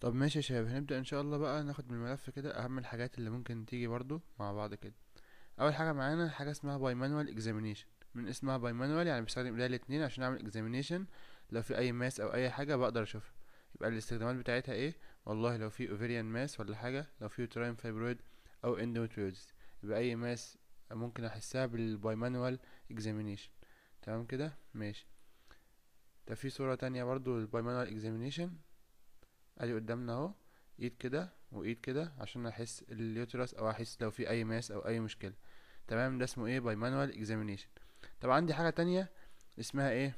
طب ماشي يا شباب هنبدأ ان شاء الله بقى ناخد من الملف كده اهم الحاجات اللي ممكن تيجي برضو مع بعض كده اول حاجه معانا حاجه اسمها باي مانوال اكزامينشن من اسمها باي مانوال يعني بستخدم ايديا الاتنين عشان اعمل اكزامينشن لو في اي ماس او اي حاجه بقدر اشوفها يبقى الاستخدامات بتاعتها ايه والله لو في اوفيريان ماس ولا حاجه لو في تراين فايبرويد او اندوميتريوزس يبقى اي ماس ممكن احسها بالباي مانوال اكزامينشن تمام كده ماشي ده في صوره تانية برضو للباي مانوال اكزامينشن ادي قدامنا اهو ايد كده وايد كده عشان احس اليوترس او احس لو في اي ماس او اي مشكله تمام ده اسمه ايه باي مانوال اكزامينيشن طب عندي حاجه تانية اسمها ايه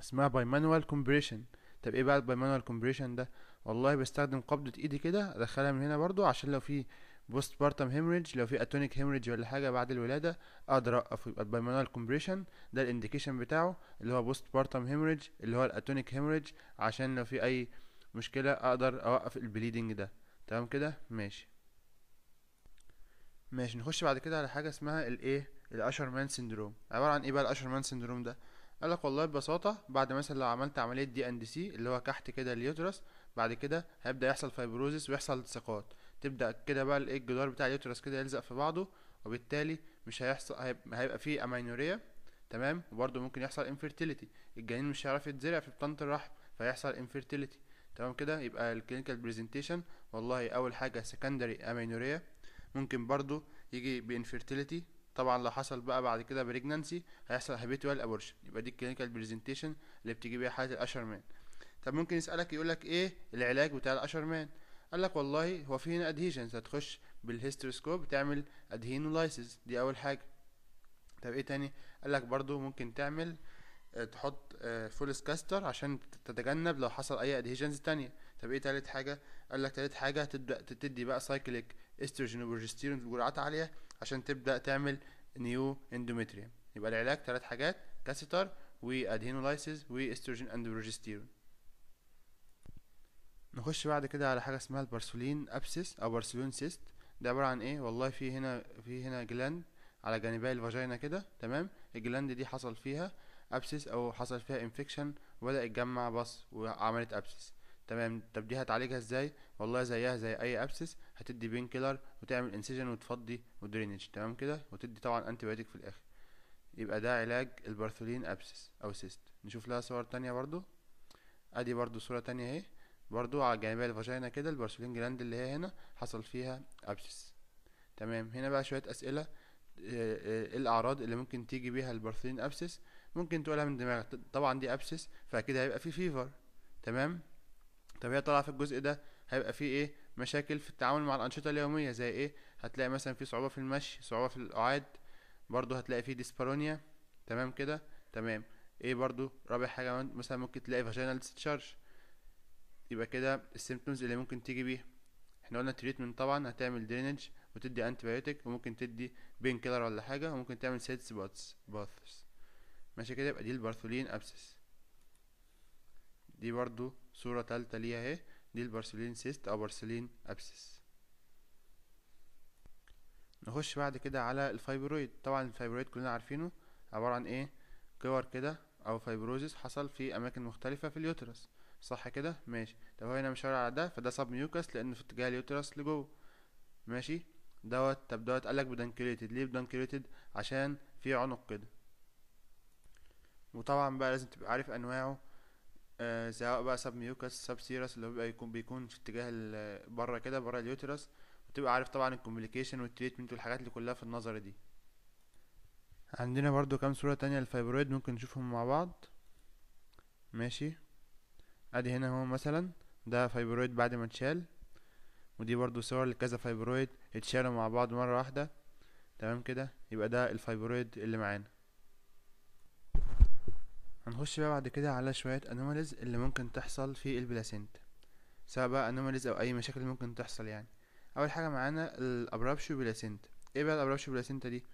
اسمها باي مانوال كومبريشن طب ايه بقى باي مانوال كومبريشن ده والله بستخدم قبضه ايدي كده ادخلها من هنا برضو عشان لو في بوست بارتم هيمريدج لو في اتونيك هيمريدج ولا حاجه بعد الولاده اقدر اوقف يبقى البايمونال كومبريشن ده الانديكيشن بتاعه اللي هو بوست بارتم هيمريدج اللي هو الاتونيك هيمريدج عشان لو في اي مشكله اقدر اوقف البليدنج ده تمام كده ماشي ماشي نخش بعد كده على حاجه اسمها الايه الاشرمان سندروم عباره عن ايه بقى الاشرمان سندروم ده قالك والله ببساطه بعد مثلا لو عملت عمليه دي اند سي اللي هو كحت كده اليوترس بعد كده هيبدا يحصل فايبروزيس ويحصل التصاقات تبدا كده بقى الايه الجدار بتاع اليوترس كده يلزق في بعضه وبالتالي مش هيحصل هيبقى فيه امينوريا تمام وبرده ممكن يحصل انفيرتيليتي الجنين مش هيعرف يتزرع في بطانه الرحم فيحصل انفيرتيليتي تمام كده يبقى الكلينيكال برزنتيشن والله اول حاجه سكندري امينوريا ممكن برده يجي بانفيرتيليتي طبعا لو حصل بقى بعد كده بريجنانسي هيحصل هابيتوال ابورشن يبقى دي الكلينيكال برزنتيشن اللي بتيجي بيها حاله الاشرمان طب ممكن يسالك يقولك ايه العلاج بتاع الاشرمان قال لك والله هو في هنا ادهيشن هتخش بالهيستروسكوب تعمل ادهينولايسيس دي اول حاجه طب ايه تاني قال لك برضو ممكن تعمل آه، تحط فولس آه، كاستر عشان تتجنب لو حصل اي ادهيجنز تانية طب ايه تالت حاجه قال لك تالت حاجه هتبدا تدي بقى سايكليك استروجين وبروجستيرون بجرعات عاليه عشان تبدا تعمل نيو اندوميتريا يبقى العلاج تلات حاجات كاستر وادهينولايسيس واستروجين اند بروجستيرون نخش بعد كده على حاجة اسمها البارسولين ابسس أو بارسولين سيست ده عبارة عن إيه والله في هنا في هنا جلاند على جانبي الفاجينا كده تمام الجلاند دي حصل فيها ابسس أو حصل فيها إنفكشن وبدأ يتجمع بص وعملت ابسس تمام طب دي هتعالجها ازاي والله زيها زي اي ابسس هتدي بين كيلر وتعمل انسيجن وتفضي ودرينج تمام كده وتدي طبعا انتي بايوتيك في الاخر يبقى ده علاج البارثولين ابسس او سيست نشوف لها صور تانية برضو ادي برضو صورة تانية اهي برضو على جانبي الفاجينا كده البرسلين جلاند اللي هي هنا حصل فيها ابسس تمام هنا بقى شويه اسئله ايه الاعراض اللي ممكن تيجي بيها البرسلين ابسس ممكن تقولها من دماغك طبعا دي ابسس فاكيد هيبقى في فيفر تمام طب هي طالعه في الجزء ده هيبقى في ايه مشاكل في التعامل مع الانشطه اليوميه زي ايه هتلاقي مثلا في صعوبه في المشي صعوبه في الاعاد برضو هتلاقي في ديسبارونيا تمام كده تمام ايه برضو رابع حاجه مثلا ممكن تلاقي فاجينال ديسشارج يبقى كده السيمبتومز اللي ممكن تيجي بيها احنا قلنا تريتمنت طبعا هتعمل درينج وتدي انتبيوتيك وممكن تدي بين كيلر ولا حاجه وممكن تعمل سيتس سبوتس باثس ماشي كده يبقى دي البارثولين ابسس دي برضو صوره تالتة ليها اهي دي البارسلين سيست او بارسلين ابسس نخش بعد كده على الفايبرويد طبعا الفايبرويد كلنا عارفينه عباره عن ايه كور كده او فايبروزيس حصل في اماكن مختلفه في اليوترس صح كده ماشي طب هنا مشاور على ده فده سب ميوكس لانه في اتجاه اليوترس لجوه ماشي دوت طب دوت قالك بدنكريتد ليه بدنكريتد عشان في عنق كده وطبعا بقى لازم تبقى عارف انواعه آه سواء بقى سب ميوكس سب سيرس اللي هو بيبقى يكون بيكون في اتجاه بره كده بره اليوترس وتبقى عارف طبعا الكومبليكيشن والتريتمنت والحاجات اللي كلها في النظرة دي عندنا برضو كام صورة تانية للفايبرويد ممكن نشوفهم مع بعض ماشي ادي هنا اهو مثلا ده فايبرويد بعد ما اتشال ودي برضو صور لكذا فايبرويد اتشالوا مع بعض مرة واحدة تمام كده يبقى ده الفايبرويد اللي معانا هنخش بقى بعد كده على شوية انوماليز اللي ممكن تحصل في البلاسنت سواء بقى انوماليز او اي مشاكل ممكن تحصل يعني اول حاجة معانا الابرابشو بلاسنت ايه بقى الابرابشو بلاسنتا دي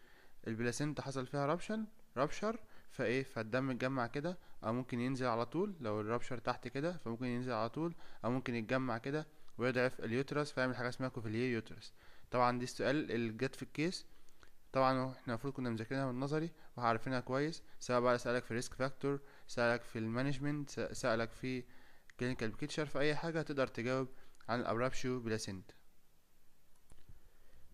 البلاسنتا حصل فيها رابشن رابشر فايه فالدم اتجمع كده او ممكن ينزل على طول لو الرابشر تحت كده فممكن ينزل على طول او ممكن يتجمع كده ويضعف اليوترس فيعمل حاجه اسمها كوفيليه يوترس طبعا دي السؤال اللي جت في الكيس طبعا احنا المفروض كنا مذاكرينها من نظري وعارفينها كويس سواء بقى سألك في ريسك فاكتور سألك في المانجمنت سألك في كلينيكال بيكتشر في اي حاجة تقدر تجاوب عن الابرابشيو بلاسنت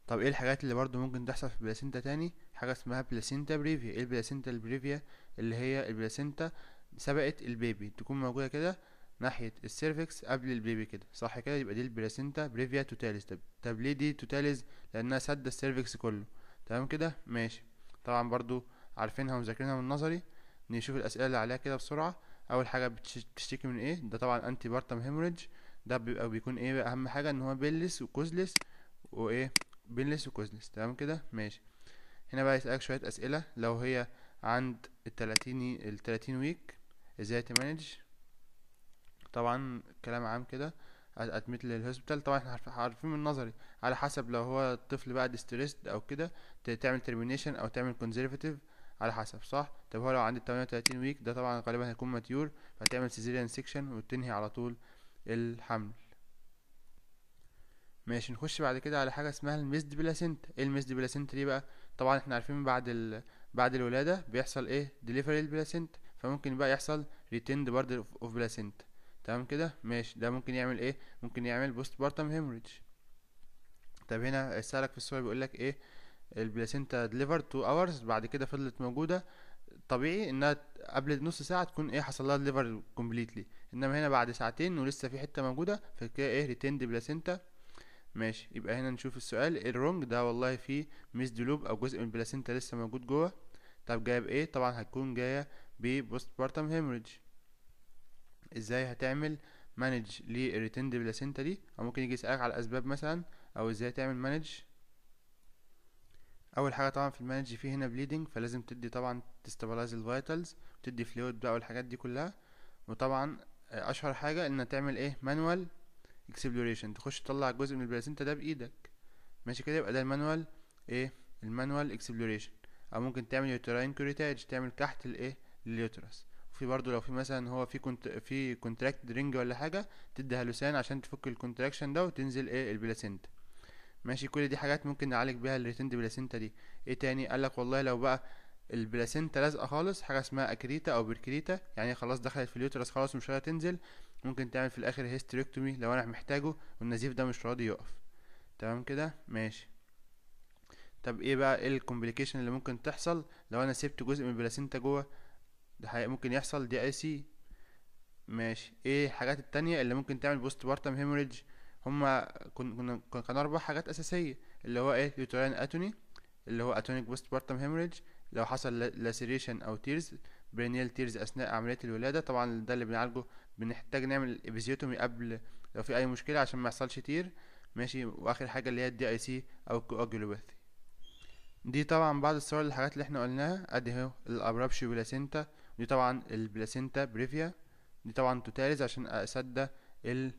طب ايه الحاجات اللي برضو ممكن تحصل في البلاسنتا تاني حاجة اسمها بلاسينتا بريفيا ايه البلاسينتا البريفيا اللي هي البلاسينتا سبقت البيبي تكون موجودة كده ناحية السيرفكس قبل البيبي كده صح كده يبقى دي البلاسينتا بريفيا توتاليز طب طب ليه دي توتاليز لأنها سد السيرفكس كله تمام كده ماشي طبعا برضو عارفينها ومذاكرينها من نظري نشوف الأسئلة اللي عليها كده بسرعة أول حاجة بتشتكي من ايه ده طبعا أنتي بارتم هيموريدج ده بيبقى بيكون ايه بقى أهم حاجة إن هو بيلس وكوزلس وإيه بيلس وكوزلس تمام كده ماشي هنا بقى يسألك شوية أسئلة لو هي عند التلاتين التلاتين ويك ازاي تمانج طبعا كلام عام كده ادميت للهوسبيتال طبعا احنا عارفين من نظري على حسب لو هو الطفل بقى ديستريسد او كده تعمل ترمينيشن او تعمل كونزرفاتيف على حسب صح طب هو لو عند 38 ويك ده طبعا غالبا هيكون ماتيور فتعمل سيزيريان سيكشن وتنهي على طول الحمل ماشي نخش بعد كده على حاجه اسمها الميزد بلاسنت ايه الميزد بلاسنت دي بقى طبعا احنا عارفين بعد ال... بعد الولادة بيحصل ايه ديليفري للبلاسنت فممكن بقى يحصل ريتند برد اوف بلاسنت تمام كده ماشي ده ممكن يعمل ايه ممكن يعمل بوست بارتم هيموريدج طب هنا سألك في السؤال بيقولك ايه البلاسنتا ديليفر 2 اورز بعد كده فضلت موجودة طبيعي انها قبل نص ساعة تكون ايه حصل لها ديليفر كومبليتلي انما هنا بعد ساعتين ولسه في حتة موجودة فكده ايه ريتند بلاسنتا ماشي يبقى هنا نشوف السؤال إيه الرونج ده والله فيه ميس دلوب او جزء من البلاسينتا لسه موجود جوه طب جايه بايه طبعا هتكون جايه ببوست بارتم هيموريدج ازاي هتعمل مانج للريتند بلاسينتا دي او ممكن يجي يسالك على الاسباب مثلا او ازاي تعمل مانج اول حاجه طبعا في المانج فيه هنا بليدنج فلازم تدي طبعا تستابلايز الفايتلز وتدي فلويد بقى والحاجات دي كلها وطبعا آه، اشهر حاجه ان تعمل ايه مانوال اكسبلوريشن تخش تطلع جزء من البلاسينتا ده بايدك ماشي كده يبقى ده المانوال ايه المانوال اكسبلوريشن او ممكن تعمل يوتراين كوريتاج تعمل كحت الايه لليوترس وفي برضو لو في مثلا هو في كنت في كونتراكت رينج ولا حاجه تدي هلوسان عشان تفك الكونتراكشن ده وتنزل ايه البلاسينتا ماشي كل دي حاجات ممكن نعالج بيها الريتند بلاسينتا دي ايه تاني قالك والله لو بقى البلاسينتا لازقه خالص حاجه اسمها اكريتا او بركريتا يعني خلاص دخلت في اليوترس خلاص ومش هتنزل ممكن تعمل في الاخر هيستريكتومي لو انا محتاجه والنزيف ده مش راضي يقف تمام كده ماشي طب ايه بقى ايه الكومبليكيشن اللي ممكن تحصل لو انا سبت جزء من البلاسينتا جوه ده ممكن يحصل دي اي سي ماشي ايه الحاجات التانية اللي ممكن تعمل بوست بارتم هيموريدج هما كنا كن اربع حاجات اساسيه اللي هو ايه يوترين اتوني اللي هو اتونيك بوست بارتم هيموريدج لو حصل لاسيريشن او تيرز برينيل تيرز اثناء عمليه الولاده طبعا ده اللي بنعالجه بنحتاج نعمل ابيزيوتومي قبل لو في اي مشكله عشان ما يحصلش تير ماشي واخر حاجه اللي هي الدي اي سي او الكواجولوباثي دي طبعا بعض الصور الحاجات اللي احنا قلناها ادي اهو الابرابشي بلاسينتا دي طبعا البلاسينتا بريفيا دي طبعا توتاليز عشان اصدق ال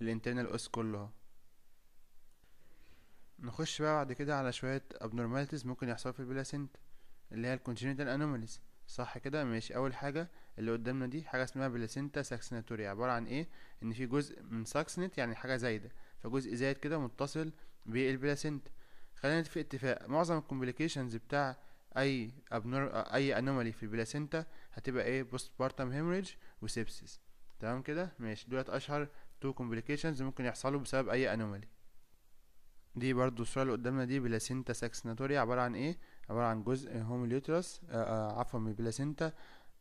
الانترنال اوس كله نخش بقى بعد كده على شويه ابنورماليتيز ممكن يحصل في البلاسينتا اللي هي الكونجنيتال انوماليز صح كده ماشي اول حاجه اللي قدامنا دي حاجه اسمها بلاسينتا ساكسيناتوري عباره عن ايه ان في جزء من ساكسنت يعني حاجه زايده فجزء زايد كده متصل بالبلاسينتا خلينا نتفق اتفاق معظم الكومبليكيشنز بتاع اي أبنور... اي انومالي في البلاسينتا هتبقى ايه بوست بارتم هيمريج وسيبسيس تمام كده ماشي دولت اشهر تو كومبليكيشنز ممكن يحصلوا بسبب اي انومالي دي برضو الصوره اللي قدامنا دي بلاسينتا ساكسيناتوري عباره عن ايه عبارة عن جزء هوم اليوترس آه، آه، عفوا من البلاسينتا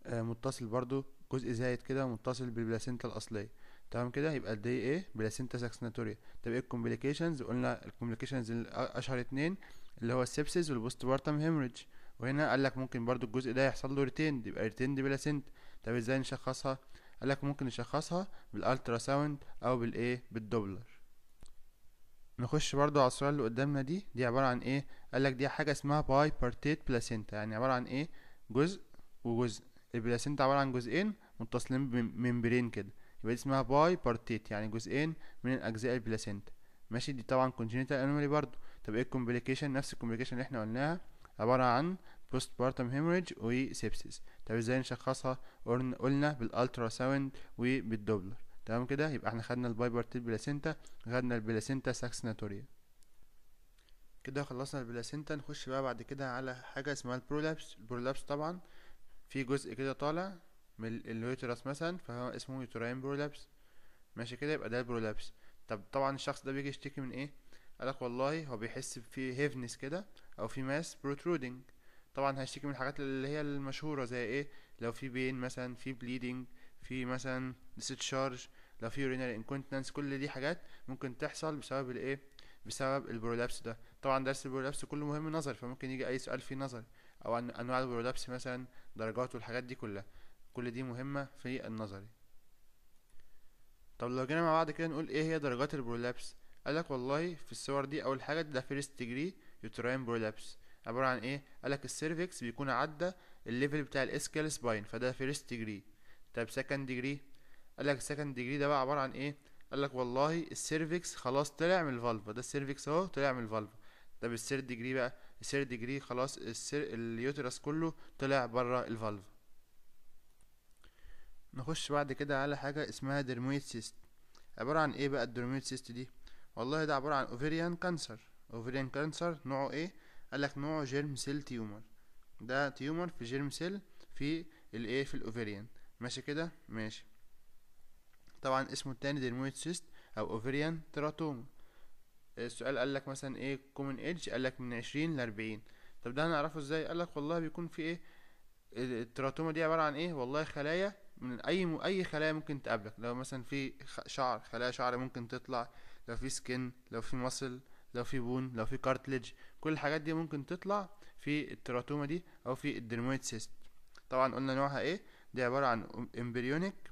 آه، متصل برضو جزء زايد كده متصل بالبلاسينتا الأصلية تمام كده يبقى دي ايه بلاسينتا ساكسناتوريا طب ايه الكومبليكيشنز قلنا الكومبليكيشنز اشهر اتنين اللي هو السبسيس والبوست بارتم هيمريدج وهنا قال لك ممكن برضو الجزء ده يحصل له ريتيند يبقى ريتيند بلاسينت طب ازاي نشخصها قال لك ممكن نشخصها بالالترا ساوند او بالايه بالدوبلر نخش برضو على الصورة اللي قدامنا دي دي عبارة عن ايه قالك دي حاجة اسمها باي بارتيت بلاسينتا يعني عبارة عن ايه جزء وجزء البلاسينتا عبارة عن جزئين متصلين بممبرين كده يبقى دي اسمها باي بارتيت يعني جزئين من الاجزاء البلاسينتا ماشي دي طبعا congenital انومالي برضو طب ايه الكومبليكيشن نفس الكومبليكيشن اللي احنا قلناها عبارة عن بوست بارتم هيموريج وسيبسيس طب ازاي نشخصها قلنا بالالترا ساوند وبالدوبلر تمام كده يبقى احنا خدنا البايبرتيل بلاسينتا خدنا البلاسينتا ساكسناتوريا كده خلصنا البلاسينتا نخش بقى بعد كده على حاجه اسمها البرولابس البرولابس طبعا في جزء كده طالع من اليوترس مثلا فهو اسمه يوتراين برولابس ماشي كده يبقى ده البرولابس طب طبعا الشخص ده بيجي يشتكي من ايه قالك والله هو بيحس في هيفنس كده او في ماس بروترودنج طبعا هيشتكي من الحاجات اللي هي المشهوره زي ايه لو في بين مثلا في بليدنج في مثلا شارج لو في يورينري انكونتنس كل دي حاجات ممكن تحصل بسبب الايه بسبب البرولابس ده طبعا درس البرولابس كله مهم نظر فممكن يجي اي سؤال فيه نظر او عن انواع البرولابس مثلا درجات والحاجات دي كلها كل دي مهمه في النظري طب لو جينا مع بعض كده نقول ايه هي درجات البرولابس قالك والله في الصور دي اول حاجه ده فيرست ديجري يوتراين برولابس عباره عن ايه قالك السيرفكس بيكون عدى الليفل بتاع الاسكال سباين فده فيرست ديجري طب سكند ديجري قال لك السكند ديجري ده بقى عباره عن ايه قال لك والله السيرفكس خلاص طلع من الفالفا ده السيرفكس اهو طلع من الفالفا طب الثيرد ديجري بقى الثيرد ديجري خلاص السير اليوترس كله طلع بره الفالفا نخش بعد كده على حاجه اسمها درمويت سيست عباره عن ايه بقى الدرمويت سيست دي والله ده عباره عن اوفيريان كانسر اوفيريان كانسر نوعه ايه قالك نوعه جيرم سيل تيومر ده تيومر في جيرم سيل في الايه في الاوفيريان ماشي كده ماشي طبعا اسمه التاني ديرمويد سيست او اوفريان تراتوما السؤال قال لك مثلا ايه كومن ايدج قال لك من عشرين لاربعين طب ده هنعرفه ازاي قال لك والله بيكون في ايه التراتوما دي عباره عن ايه والله خلايا من اي م... اي خلايا ممكن تقابلك لو مثلا في شعر خلايا شعر ممكن تطلع لو في سكن لو في مصل لو في بون لو في كارتليج كل الحاجات دي ممكن تطلع في التراتوما دي او في الدرمويد سيست طبعا قلنا نوعها ايه دي عبارة عن امبريونيك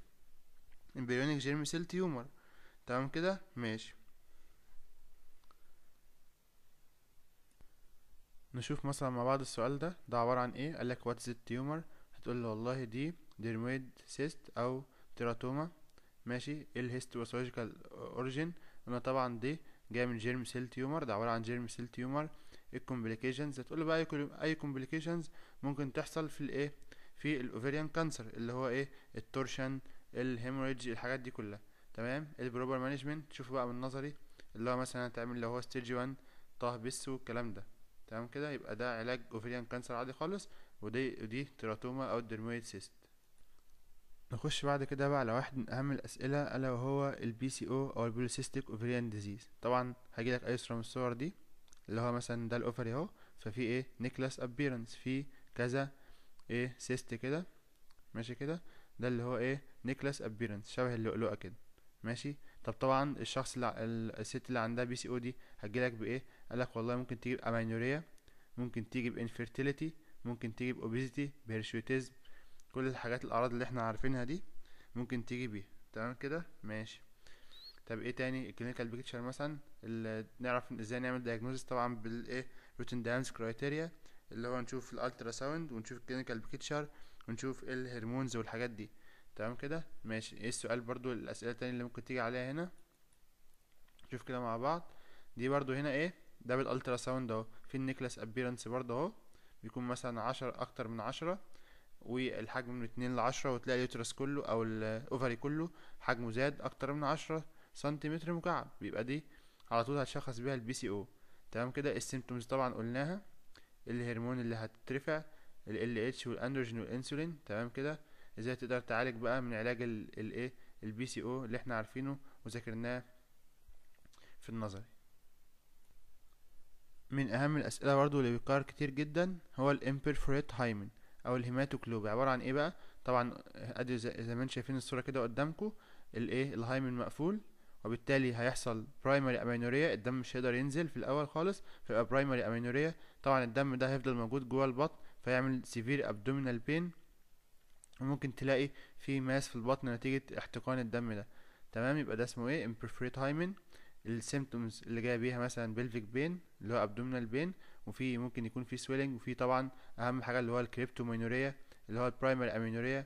امبريونيك جيرم سيل تيومر تمام كده ماشي نشوف مثلا مع بعض السؤال ده ده عبارة عن ايه قالك واتس التيومر هتقول له والله دي ديرمويد سيست او تيراتوما ماشي ايه الهيستوباثولوجيكال اوريجين انا طبعا دي جايه من جيرم سيل تيومر ده عباره عن جيرم سيل تيومر الكومبليكيشنز هتقول بقى اي كومبليكيشنز ممكن تحصل في الايه في الاوفيريان كانسر اللي هو ايه التورشن الهيموريدج الحاجات دي كلها تمام البروبر مانجمنت شوفوا بقى من نظري اللي هو مثلا تعمل اللي هو ستيج 1 طه بس والكلام ده تمام كده يبقى ده علاج اوفيريان كانسر عادي خالص ودي دي تراتوما او الدرمويد سيست نخش بعد كده بقى على واحد من اهم الاسئله الا وهو البي سي او او البوليسيستيك اوفيريان ديزيز طبعا هجيلك صوره من الصور دي اللي هو مثلا ده الاوفري اهو ففي ايه نيكلاس ابيرنس في كذا ايه سيست كده ماشي كده ده اللي هو ايه نيكلاس ابيرنس شبه اللؤلؤه كده ماشي طب طبعا الشخص اللي الست اللي عندها بي سي او دي هتجيلك بايه قالك والله ممكن تجيب امينوريا ممكن تيجي بانفيرتيليتي ممكن تيجي باوبيزيتي بهيرشيوتيزم كل الحاجات الاعراض اللي احنا عارفينها دي ممكن تيجي بيها تمام كده ماشي طب ايه تاني الكلينيكال بيكتشر مثلا اللي نعرف ازاي نعمل دايجنوزس طبعا بالايه روتين دايمز كرايتيريا اللي هو نشوف الالترا ساوند ونشوف الكلينيكال بيكتشر ونشوف ايه الهرمونز والحاجات دي تمام كده ماشي ايه السؤال برضو الاسئله التانية اللي ممكن تيجي عليها هنا نشوف كده مع بعض دي برضو هنا ايه ده بالالترا ساوند اهو في النيكلاس ابيرنس برضو اهو بيكون مثلا عشرة اكتر من عشرة والحجم من اتنين لعشرة وتلاقي اليوترس كله او الاوفري كله حجمه زاد اكتر من عشرة سنتيمتر مكعب بيبقى دي على طول هتشخص بيها البي سي او تمام كده السيمتومز طبعا قلناها الهرمون اللي هتترفع ال اتش والاندروجين والانسولين تمام كده ازاي تقدر تعالج بقى من علاج ايه البي سي او اللي احنا عارفينه وذاكرناه في النظري من اهم الاسئله برضو اللي بيقار كتير جدا هو الامبرفوريت هايمن او الهيماتوكلوب عباره عن ايه بقى طبعا آه، ادي زي ما انتم شايفين الصوره كده قدامكم الايه الهايمن مقفول وبالتالي هيحصل برايمري امينوريا الدم مش هيقدر ينزل في الاول خالص فيبقى برايمري امينوريا طبعا الدم ده هيفضل موجود جوه البطن فيعمل سيفير ابدومينال بين وممكن تلاقي في ماس في البطن نتيجة احتقان الدم ده تمام يبقى ده اسمه ايه امبرفريت hymen السيمتومز اللي جايه بيها مثلا بلفيك بين اللي هو ابدومينال بين وفي ممكن يكون في سويلنج وفي طبعا اهم حاجه اللي هو الكريبتومينوريا اللي هو البرايمري امينوريا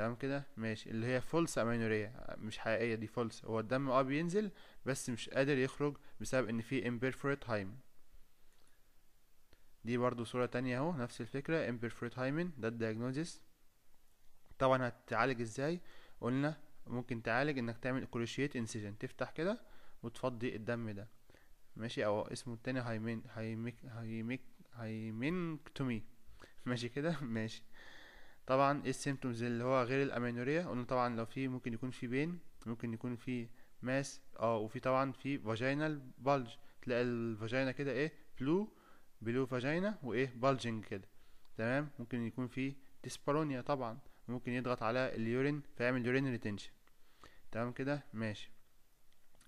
تمام كده ماشي اللي هي فولس امينوريا مش حقيقيه دي فولس هو الدم اه بينزل بس مش قادر يخرج بسبب ان في امبرفوريت هايمن دي برضو صوره تانية اهو نفس الفكره امبرفوريت هايمن ده الدياجنوزيس طبعا هتتعالج ازاي قلنا ممكن تعالج انك تعمل كروشيت انسيجن تفتح كده وتفضي الدم ده ماشي او اسمه التاني هايمن هايميك هايميك هايمينكتومي ماشي كده ماشي طبعا ايه السيمتومز اللي هو غير الامينوريا قلنا طبعا لو في ممكن يكون في بين ممكن يكون في ماس اه وفي طبعا في فاجينال بالج تلاقي الفاجينا كده ايه بلو بلو فاجينا وايه بالجنج كده تمام ممكن يكون في ديسبارونيا طبعا ممكن يضغط على اليورين فيعمل يورين ريتنشن تمام كده ماشي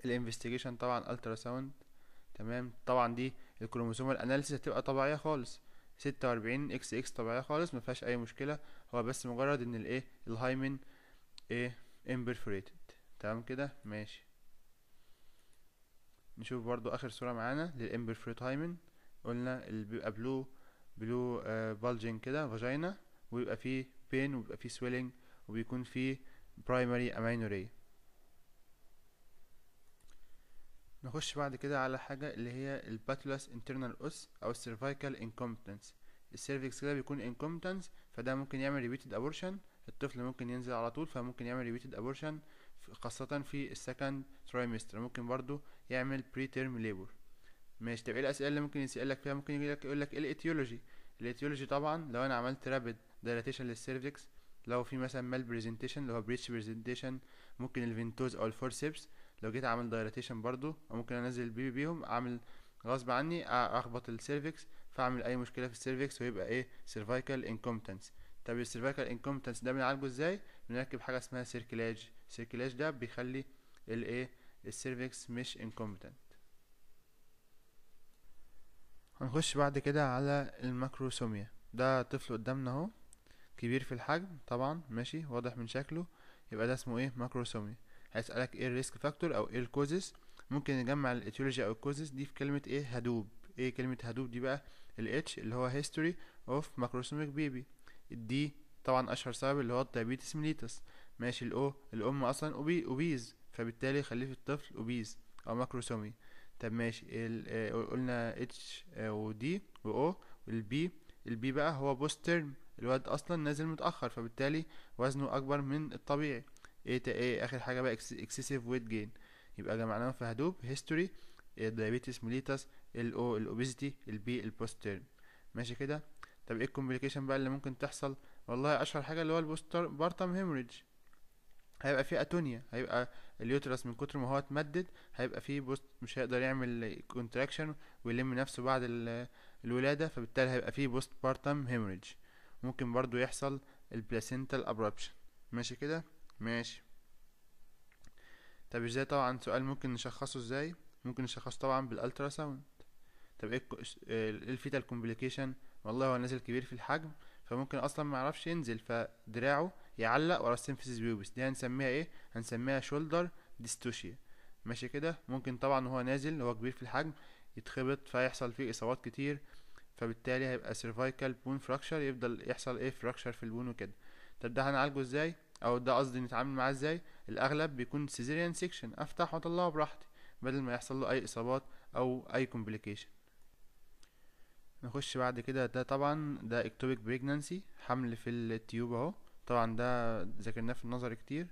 الانفستيجيشن طبعا الترا ساوند تمام طبعا دي الكروموسوم الاناليسيس هتبقى طبيعيه خالص ستة وأربعين اكس اكس طبيعيه خالص مفيهاش اي مشكله هو بس مجرد ان الايه الهايمن ايه امبرفوريتد تمام كده ماشي نشوف برضو اخر صورة معانا للامبرفوريت هايمن قلنا اللي بيبقى بلو بلو آه بالجين كده فاجينا ويبقى فيه بين وبيبقى فيه سويلنج وبيكون فيه برايمري امينوري نخش بعد كده على حاجة اللي هي الباتولاس انترنال اس او السيرفايكال انكومبتنس السيرفكس كده بيكون انكومبتنس فده ممكن يعمل ريبيتد ابورشن الطفل ممكن ينزل على طول فممكن يعمل ريبيتد ابورشن خاصة في السكند ترايمستر ممكن برضو يعمل بري تيرم ليبر ماشي طب ايه الاسئله اللي ممكن يسالك فيها ممكن يجيلك يقولك ايه الاتيولوجي الاتيولوجي طبعا لو انا عملت رابد دايلاتيشن للسيرفكس لو في مثلا مال بريزنتيشن اللي هو بريتش بريزنتيشن ممكن الفينتوز او الفورسبس لو جيت اعمل دايلاتيشن برضو او ممكن انزل البيبي بيهم اعمل غصب عني اخبط السيرفكس فاعمل اي مشكله في السيرفكس ويبقى ايه سيرفايكال انكومتنس طب السيرفايكال انكومتنس ده بنعالجه ازاي بنركب حاجه اسمها سيركلاج السيركلاج ده بيخلي الايه السيرفكس مش انكومتنت هنخش بعد كده على الماكروسوميا ده طفل قدامنا اهو كبير في الحجم طبعا ماشي واضح من شكله يبقى ده اسمه ايه ماكروسوميا هيسألك ايه الريسك فاكتور او ايه الكوزس ممكن نجمع الاتيولوجي او الكوزس دي في كلمة ايه هدوب ايه كلمة هدوب دي بقى ال H اللي هو history of macrosomic baby ال D طبعا اشهر سبب اللي هو diabetes mellitus ماشي ال O الام اصلا اوبيز فبالتالي في الطفل اوبيز او ماكروسومي طب ماشي ال آه، قلنا آه، O ال B ال B بقى هو post term الولد اصلا نازل متاخر فبالتالي وزنه اكبر من الطبيعي ايه ايه اخر حاجه بقى excessive weight gain يبقى جمعناهم في هدوب history آه، diabetes mellitus ال O الأوبيزيتي ال B البوستيرن ماشي كده طب ايه الكومبليكيشن بقى اللي ممكن تحصل والله اشهر حاجه اللي هو البوستر بارتم هيموريدج هيبقى فيه اتونيا هيبقى اليوترس من كتر ما هو اتمدد هيبقى فيه بوست مش هيقدر يعمل كونتراكشن ويلم نفسه بعد الولاده فبالتالي هيبقى فيه بوست بارتم هيموريدج ممكن برضو يحصل البلاسينتال ابربشن ماشي كده ماشي طب ازاي طبعا سؤال ممكن نشخصه ازاي ممكن نشخصه طبعا بالالترا ساوند طب ايه, إيه الفيتال كومبليكيشن والله هو نازل كبير في الحجم فممكن اصلا ما يعرفش ينزل فدراعه يعلق ورا السيمفيسيس بيوبس دي هنسميها ايه هنسميها شولدر ديستوشيا ماشي كده ممكن طبعا هو نازل هو كبير في الحجم يتخبط فيحصل فيه اصابات كتير فبالتالي هيبقى سيرفايكال بون فراكشر يفضل يحصل ايه فراكشر في البون وكده طب ده هنعالجه ازاي او ده قصدي نتعامل معاه ازاي الاغلب بيكون سيزيريان سيكشن افتح واطلعه براحتي بدل ما يحصل له اي اصابات او اي كومبليكيشن نخش بعد كده ده طبعا ده اكتوبيك بريجنانسي حمل في التيوب اهو طبعا ده ذاكرناه في النظر كتير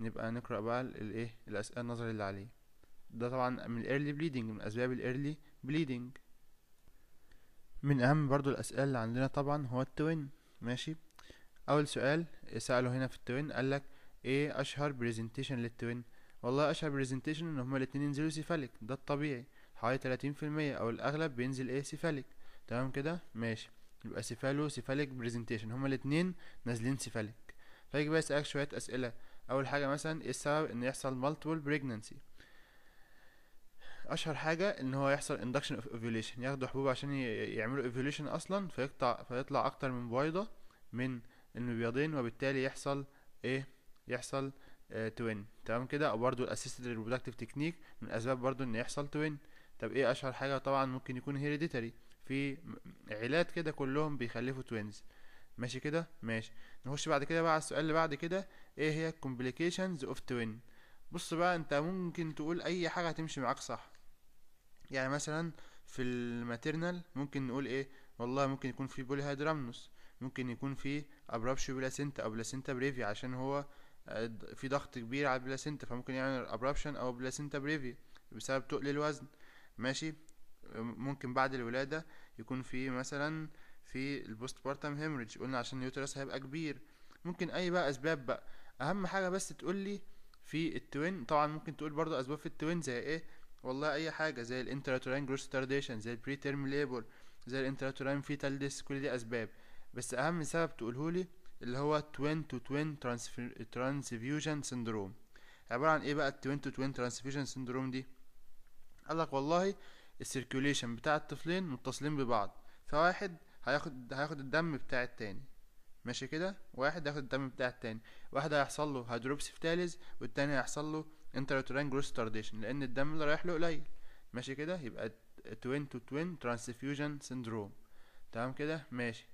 نبقى نقرا بقى الايه الاسئله النظري اللي عليه ده طبعا من الايرلي بليدنج من اسباب الايرلي بليدنج من اهم برضو الاسئله اللي عندنا طبعا هو التوين ماشي اول سؤال ساله هنا في التوين قالك ايه اشهر برزنتيشن للتوين والله اشهر برزنتيشن ان هما الاتنين ينزلوا سيفاليك ده الطبيعي حوالي 30% او الاغلب بينزل ايه سيفاليك تمام كده ماشي يبقى سيفالو سيفاليك برزنتيشن هما الاتنين نازلين سيفاليك فيجي بقى يسألك شوية أسئلة أول حاجة مثلا ايه السبب إن يحصل مالتيبل بريجننسي أشهر حاجة إن هو يحصل اندكشن اوف اوفيوليشن ياخدوا حبوب عشان يعملوا اوفيوليشن أصلا فيقطع فيطلع أكتر من بويضة من المبيضين وبالتالي يحصل ايه يحصل اه توين تمام كده او برضو الاسيستد ريبرودكتيف تكنيك من الاسباب برضه ان يحصل توين طب ايه اشهر حاجه طبعا ممكن يكون هيريديتري في عيلات كده كلهم بيخلفوا توينز ماشي كده ماشي نخش بعد كده بقى على السؤال اللي بعد كده ايه هي complications اوف توين بص بقى انت ممكن تقول اي حاجه هتمشي معاك صح يعني مثلا في الماتيرنال ممكن نقول ايه والله ممكن يكون في بولي هيدرامنوس ممكن يكون في ابرابشو بلاسينتا او بلاسينتا بريفي عشان هو آه، في ضغط كبير على البلاسينتا فممكن يعمل ابرابشن او بلاسينتا بريفي بسبب تقل الوزن ماشي ممكن بعد الولادة يكون في مثلا في البوست بارتم هيمرج قلنا عشان اليوترس هيبقى كبير ممكن اي بقى اسباب بقى اهم حاجة بس تقول لي في التوين طبعا ممكن تقول برضو اسباب في التوين زي ايه والله اي حاجة زي الانتراتورين جروس تارديشن زي البري تيرم ليبور زي الانتراتورين فيتال ديس كل دي اسباب بس اهم سبب تقولهولي اللي هو توين تو توين ترانسفيوجن سندروم عبارة عن ايه بقى التوين تو توين ترانسفيوجن سندروم دي قالك والله السيركيوليشن بتاع الطفلين متصلين ببعض فواحد هياخد هياخد الدم بتاع التاني ماشي كده واحد هياخد الدم بتاع التاني واحد هيحصل له هيدروبسي فتاليز والتاني هيحصل له انتراتورين جروس تارديشن لان الدم اللي رايح له قليل ماشي كده يبقى توين تو توين ترانسفيوجن سيندروم تمام كده ماشي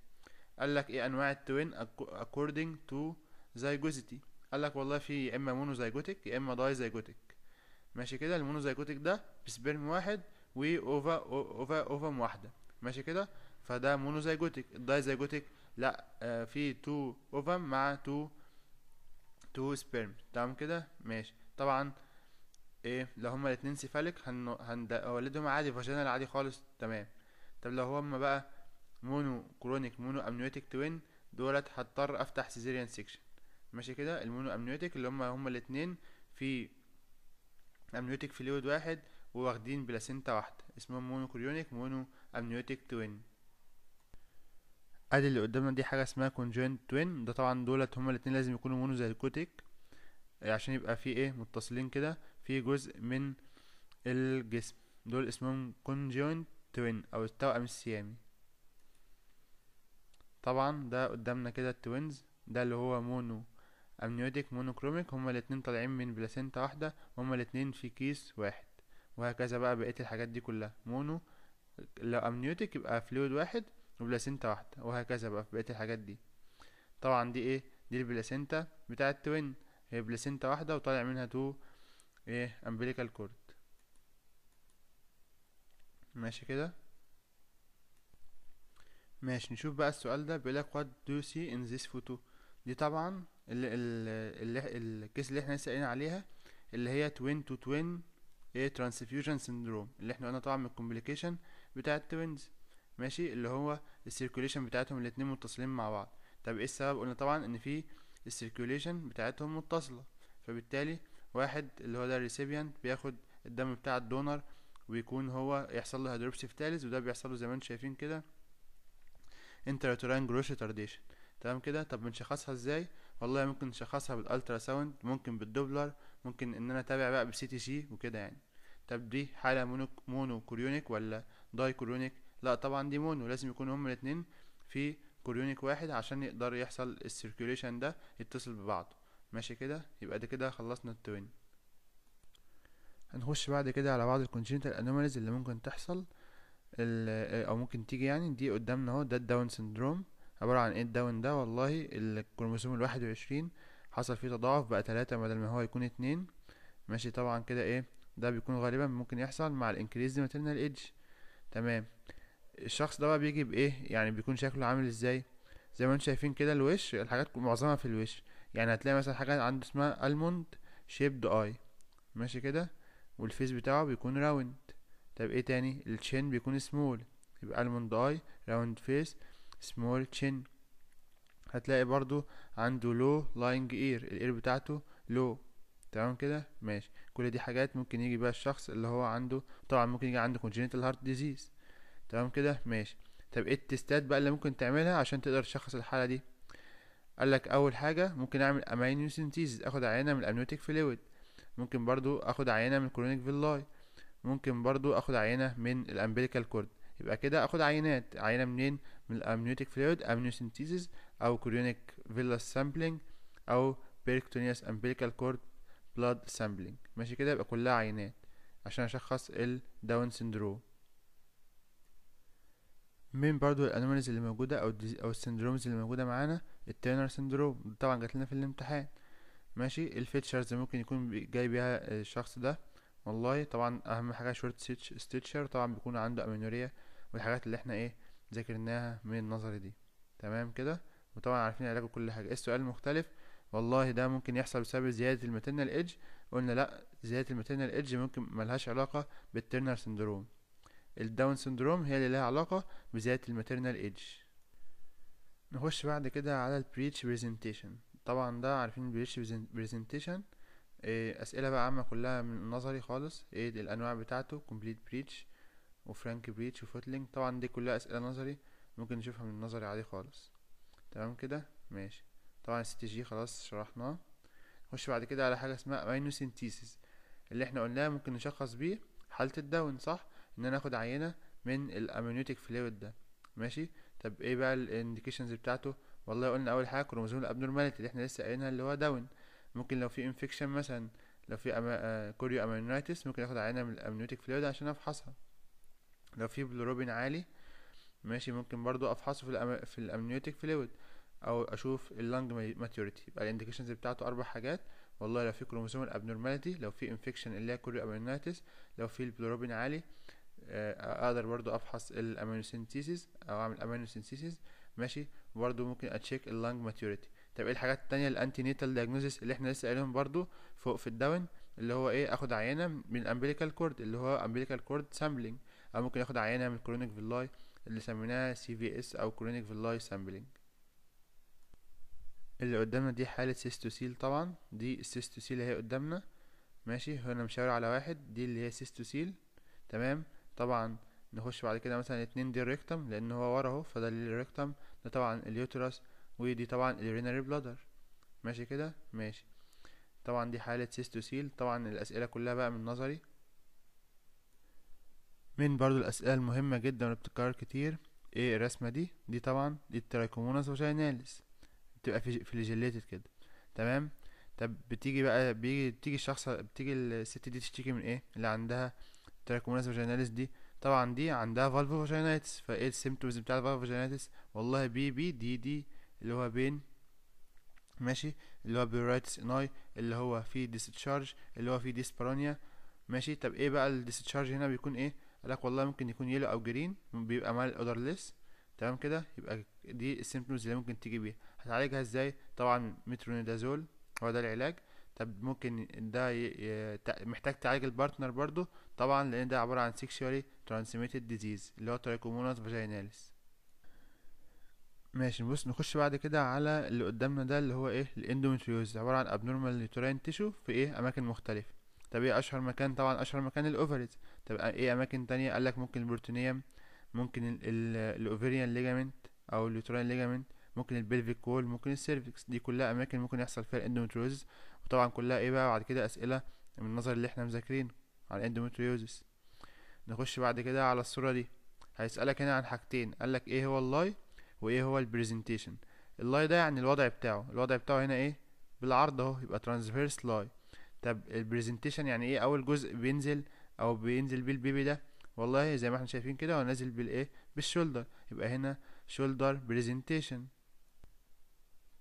قال لك ايه انواع التوين اكوردنج تو زيجوزيتي قال لك والله في يا اما مونوزايجوتيك يا اما دايزايجوتيك ماشي كده المونوزايجوتيك ده بسبرم واحد و اوفا اوفا اوفم واحده ماشي كده فده مونوزايجوتيك الدايزايجوتيك لا آه في تو اوفم مع تو تو سبيرم تمام كده ماشي طبعا ايه لو هما الاتنين سيفاليك هن عادي فاجينال عادي خالص تمام طب لو هما بقى مونو كرونيك مونو امنيوتيك توين دولت هضطر افتح سيزيريان سيكشن ماشي كده المونو امنيوتيك اللي هما هما الاتنين في امنيوتيك فلويد واحد وواخدين بلاسينتا واحدة اسمهم مونوكريونيك مونو أمنيوتيك توين ادي اللي قدامنا دي حاجة اسمها كونجوينت توين ده طبعا دولت هما الاتنين لازم يكونوا مونوزايكوتيك آه، عشان يبقى في ايه متصلين كده في جزء من الجسم دول اسمهم كونجوينت توين او التوأم السيامي طبعا ده قدامنا كده التوينز ده اللي هو مونو امنيوتيك مونوكروميك هما الاتنين طالعين من بلاسينتا واحدة هما الاتنين في كيس واحد وهكذا بقى بقية الحاجات دي كلها مونو لو امنيوتيك يبقى فلويد واحد وبلاسينتا واحدة وهكذا بقى في بقية الحاجات دي طبعا دي ايه دي البلاسينتا بتاعة توين هي بلاسينتا واحدة وطالع منها تو ايه امبليكال كورد ماشي كده ماشي نشوف بقى السؤال ده بيقولك وات دو سي ان ذيس فوتو دي طبعا ال ال ال الكيس اللي احنا لسه قايلين عليها اللي هي توين تو توين ايه ترانسفيوجن سيندروم اللي احنا قلنا طبعا من الكومبليكيشن بتاع التوينز ماشي اللي هو السيركوليشن بتاعتهم الاتنين متصلين مع بعض طب ايه السبب قلنا طبعا ان في السيركوليشن بتاعتهم متصله فبالتالي واحد اللي هو ده الريسيبيانت بياخد الدم بتاع الدونر ويكون هو يحصل له هيدروبسي فيتاليز وده بيحصل له زي ما انتم شايفين كده انتراتوران جروش ريتارديشن تمام كده طب بنشخصها ازاي والله ممكن نشخصها بالالترا ساوند ممكن بالدوبلر ممكن ان انا اتابع بقى بالسي تي سي وكده يعني طب دي حاله مونو, مونو كوريونيك ولا داي كوريونيك لا طبعا دي مونو لازم يكون هما الاتنين في كوريونيك واحد عشان يقدر يحصل السيركيوليشن ده يتصل ببعض ماشي كده يبقى ده كده خلصنا التوين هنخش بعد كده على بعض الكونجنتال انوماليز اللي ممكن تحصل آه، او ممكن تيجي يعني دي قدامنا اهو ده الداون سندروم عبارة عن ايه الداون ده والله الكروموسوم الواحد وعشرين حصل فيه تضاعف بقى تلاتة بدل ما هو يكون اتنين ماشي طبعا كده ايه ده بيكون غالبا ممكن يحصل مع الانكريز ماتيرنال ايدج تمام الشخص ده بقى بيجي بايه يعني بيكون شكله عامل ازاي زي ما انتم شايفين كده الوش الحاجات معظمها في الوش يعني هتلاقي مثلا حاجة عنده اسمها الموند شيبد اي ماشي كده والفيس بتاعه بيكون راوند طب ايه تاني التشين بيكون سمول يبقى الموند اي راوند فيس سمول تشين هتلاقي برضو عنده لو لاينج اير الاير بتاعته لو تمام كده ماشي كل دي حاجات ممكن يجي بيها الشخص اللي هو عنده طبعا ممكن يجي عنده congenital heart disease تمام كده ماشي طب ايه التستات بقى اللي ممكن تعملها عشان تقدر تشخص الحاله دي قالك اول حاجه ممكن اعمل امينو اخد عينه من الامنيوتيك فلويد ممكن برضو اخد عينه من الكرونيك فيلاي ممكن برضو اخد عينه من الامبيليكال كورد يبقى كده اخد عينات عينه منين من الامنيوتيك فلويد امنيوسنتيزيس او كوريونيك فيلاس سامبلينج او بيركتونياس امبيريكال كورد بلاد سامبلينج ماشي كده يبقى كلها عينات عشان اشخص الداون سندروم من برضو الانوماليز اللي موجوده او او السندرومز اللي موجوده معانا التيرنر سندروم طبعا جات لنا في الامتحان ماشي الفيتشرز ممكن يكون جاي بيها الشخص ده والله طبعا اهم حاجه شورت ستيتشر طبعا بيكون عنده امينوريا والحاجات اللي احنا ايه ذاكرناها من النظري دي تمام كده وطبعا عارفين علاجه كل حاجه إيه السؤال المختلف والله ده ممكن يحصل بسبب زياده الماتيرنال ايدج قلنا لا زياده الماتيرنال ايدج ممكن ملهاش علاقه بالترنر سندروم الداون سندروم هي اللي لها علاقه بزياده الماتيرنال ايدج نخش بعد كده على البريتش بريزنتيشن طبعا ده عارفين البريتش بريزنتيشن اسئله بقى عامه كلها من نظري خالص ايه الانواع بتاعته كومبليت بريتش وفرانك بريتش وفوتلينج طبعا دي كلها اسئله نظري ممكن نشوفها من نظري عادي خالص تمام كده ماشي طبعا الست جي خلاص شرحناه نخش بعد كده على حاجه اسمها امينو اللي احنا قلناه ممكن نشخص بيه حاله الداون صح ان انا اخد عينه من الاميونيتيك فلويد ده ماشي طب ايه بقى الانديكيشنز بتاعته والله قلنا اول حاجه كروموزوم الابنورماليتي اللي احنا لسه قايلينها اللي هو داون ممكن لو في انفكشن مثلا لو في كوريو امينيتس آه، ممكن اخد عينه من الامنيوتيك فلويد عشان افحصها لو في بلوروبين عالي ماشي ممكن برضو افحصه في الأم... في الامنيوتيك فلويد او اشوف اللنج ماتيوريتي يبقى الانديكيشنز بتاعته اربع حاجات والله لو في كروموسوم الابنورماليتي لو في انفكشن اللي هي كوري امينيتس لو في البلوروبين عالي آه، اقدر برضو افحص الامينوسينثيسيس او اعمل امينوسينثيسيس ماشي برضو ممكن اتشيك اللنج ماتيوريتي طب ايه الحاجات التانية الانتي نيتال دياجنوزيس اللي احنا لسه قايلهم برضو فوق في الداون اللي هو ايه اخد عينة من الامبليكال كورد اللي هو امبليكال كورد سامبلينج او ممكن ياخد عينه من كرونيك فيلاي اللي سميناها سي في اس او كرونيك فيلاي سامبلينج اللي قدامنا دي حالة سيستوسيل طبعا دي السيستوسيل اللي هي قدامنا ماشي هنا مشاور على واحد دي اللي هي سيستوسيل تمام طبعا نخش بعد كده مثلا اتنين دي الريكتم لان هو ورا اهو فده الريكتم ده طبعا اليوترس ودي طبعا الريناري بلادر ماشي كده ماشي طبعا دي حالة سيستوسيل طبعا الاسئلة كلها بقى من نظري من برضو الأسئلة المهمة جدا وبتتكرر كتير ايه الرسمة دي دي طبعا دي التراكمونس وشايناليس بتبقى فليجيليتد كده تمام طب بتيجي بقى بيجي بتيجي الشخص بتيجي الست دي تشتكي من ايه اللي عندها تراكمونس وشايناليس دي طبعا دي عندها فالفو فاجينايتس فايه السيمتومز بتاع الفالفو فاجينايتس والله بي بي دي دي اللي هو بين ماشي اللي هو بيرايتس اناي اللي هو فيه ديستشارج اللي هو فيه ديسبرونيا ماشي طب ايه بقى الديستشارج هنا بيكون ايه قالك لك والله ممكن يكون يلو او جرين بيبقى مال الاودر تمام كده يبقى دي السيمبتومز اللي ممكن تيجي بيها هتعالجها ازاي طبعا مترونيدازول هو ده العلاج طب ممكن ده ي... محتاج تعالج البارتنر برضو طبعا لان ده عباره عن سيكشوالي ترانسميتد ديزيز اللي هو ترايكوموناس فاجيناليس ماشي بص نخش بعد كده على اللي قدامنا ده اللي هو ايه الاندومتريوز عباره عن ابنورمال نيوترين تيشو في ايه اماكن مختلفه طب ايه اشهر مكان طبعا اشهر مكان الاوفريز طب ايه اماكن تانية قالك ممكن البروتونيوم ممكن الاوفريان ليجامنت او الليترال ليجامنت ممكن البلفيك وول ممكن السيرفكس دي كلها اماكن ممكن يحصل فيها الاندومتريوزس وطبعا كلها ايه بقى بعد كده اسئله من النظر اللي احنا مذاكرينه على الاندومتريوزس نخش بعد كده على الصوره دي هيسالك هنا عن حاجتين قالك ايه هو اللاي وايه هو البرزنتيشن اللاي ده يعني الوضع بتاعه الوضع بتاعه هنا ايه بالعرض اهو يبقى ترانسفيرس لاي طب البرزنتيشن يعني ايه اول جزء بينزل او بينزل بيه البيبي ده والله زي ما احنا شايفين كده هو نازل بالايه بالشولدر يبقى هنا شولدر برزنتيشن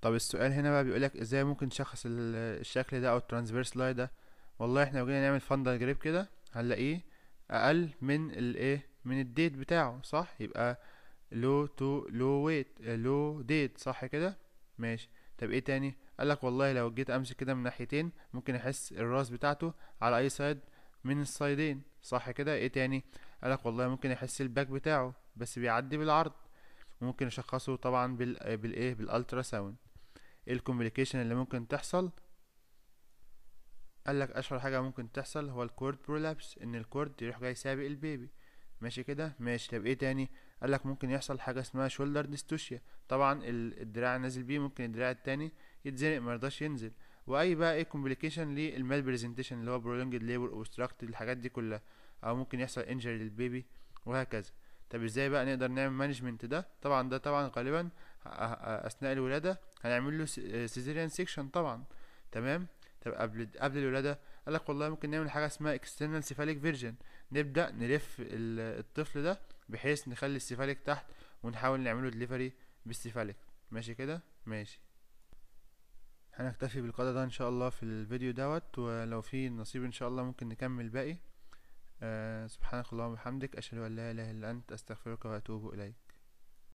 طب السؤال هنا بقى بيقولك ازاي ممكن نشخص الشكل ده او الترانسفيرس لاي ده والله احنا لو جينا نعمل فندل جريب كده هنلاقيه اقل من الايه من الديت بتاعه صح يبقى لو تو لو ويت لو ديت صح كده ماشي طب ايه تاني قال لك والله لو جيت امشي كده من ناحيتين ممكن احس الراس بتاعته على اي سايد من السايدين صح كده ايه تاني قال لك والله ممكن احس الباك بتاعه بس بيعدي بالعرض ممكن اشخصه طبعا بال بالايه بالالترا ساوند ايه الكومبليكيشن إيه اللي ممكن تحصل قال لك اشهر حاجه ممكن تحصل هو الكورد برولابس ان الكورد يروح جاي سابق البيبي ماشي كده ماشي طب ايه تاني قال لك ممكن يحصل حاجه اسمها شولدر ديستوشيا طبعا الدراع نازل بيه ممكن الدراع التاني يتزنق مرضاش ينزل واي بقى ايه كومبليكيشن للمال بريزنتيشن اللي هو برولونجد ليبر اوبستراكت الحاجات دي كلها او ممكن يحصل انجري للبيبي وهكذا طب ازاي بقى نقدر نعمل مانجمنت ده طبعا ده طبعا غالبا اثناء الولاده هنعمل له سيزيريان سيكشن طبعا تمام طب قبل قبل الولاده قال لك والله ممكن نعمل حاجه اسمها اكسترنال سيفاليك فيرجن نبدا نلف الطفل ده بحيث نخلي السيفاليك تحت ونحاول نعمله دليفري بالسيفاليك ماشي كده ماشي هنكتفي بالقدر ده ان شاء الله في الفيديو دوت ولو في نصيب ان شاء الله ممكن نكمل باقي أه سبحانك اللهم وبحمدك اشهد ان لا اله الا انت استغفرك واتوب اليك